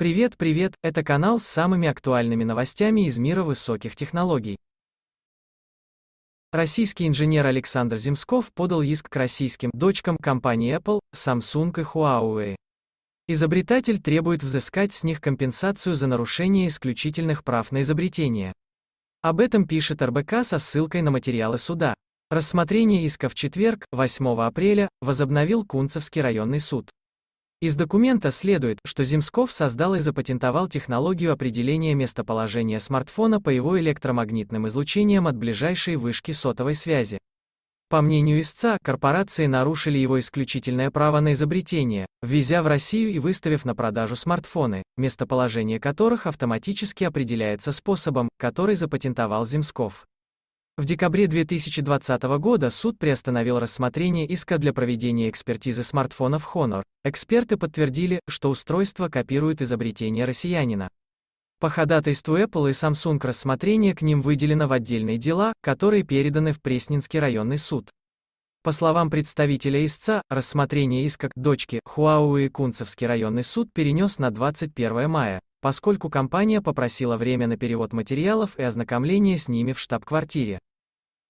Привет, привет, это канал с самыми актуальными новостями из мира высоких технологий. Российский инженер Александр Земсков подал иск к российским дочкам компании Apple, Samsung и Huawei. Изобретатель требует взыскать с них компенсацию за нарушение исключительных прав на изобретение. Об этом пишет РБК со ссылкой на материалы суда. Рассмотрение иска в четверг, 8 апреля, возобновил Кунцевский районный суд. Из документа следует, что Земсков создал и запатентовал технологию определения местоположения смартфона по его электромагнитным излучениям от ближайшей вышки сотовой связи. По мнению истца, корпорации нарушили его исключительное право на изобретение, ввезя в Россию и выставив на продажу смартфоны, местоположение которых автоматически определяется способом, который запатентовал Земсков. В декабре 2020 года суд приостановил рассмотрение иска для проведения экспертизы смартфонов Honor. Эксперты подтвердили, что устройство копирует изобретение россиянина. По ходатайству Apple и Samsung рассмотрение к ним выделено в отдельные дела, которые переданы в Пресненский районный суд. По словам представителя истца, рассмотрение иска к дочке Huawei Кунцевский районный суд перенес на 21 мая, поскольку компания попросила время на перевод материалов и ознакомление с ними в штаб-квартире.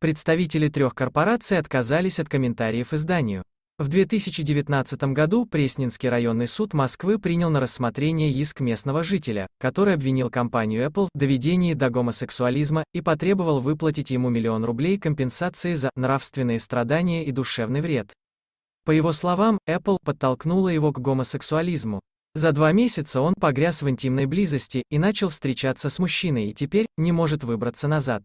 Представители трех корпораций отказались от комментариев изданию. В 2019 году Пресненский районный суд Москвы принял на рассмотрение иск местного жителя, который обвинил компанию Apple в доведении до гомосексуализма и потребовал выплатить ему миллион рублей компенсации за нравственные страдания и душевный вред. По его словам, Apple подтолкнула его к гомосексуализму. За два месяца он погряз в интимной близости и начал встречаться с мужчиной и теперь не может выбраться назад.